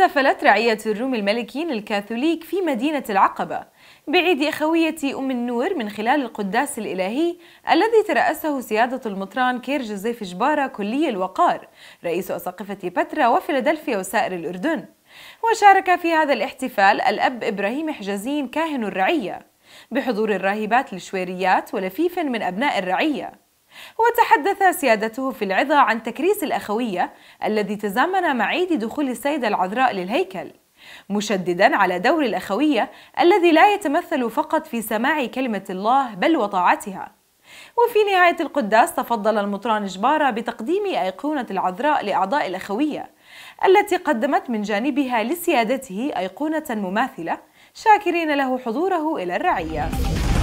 احتفلت رعية الروم الملكيين الكاثوليك في مدينة العقبة بعيد أخوية أم النور من خلال القداس الإلهي الذي ترأسه سيادة المطران كير جوزيف جبارة كلي الوقار رئيس أساقفة بترا وفيلادلفيا وسائر الأردن وشارك في هذا الاحتفال الأب إبراهيم حجازين كاهن الرعية بحضور الراهبات الشويريات ولفيف من أبناء الرعية وتحدث سيادته في العظة عن تكريس الأخوية الذي تزامن مع عيد دخول السيدة العذراء للهيكل مشددا على دور الأخوية الذي لا يتمثل فقط في سماع كلمة الله بل وطاعتها وفي نهاية القداس تفضل المطران جبارة بتقديم أيقونة العذراء لأعضاء الأخوية التي قدمت من جانبها لسيادته أيقونة مماثلة شاكرين له حضوره إلى الرعية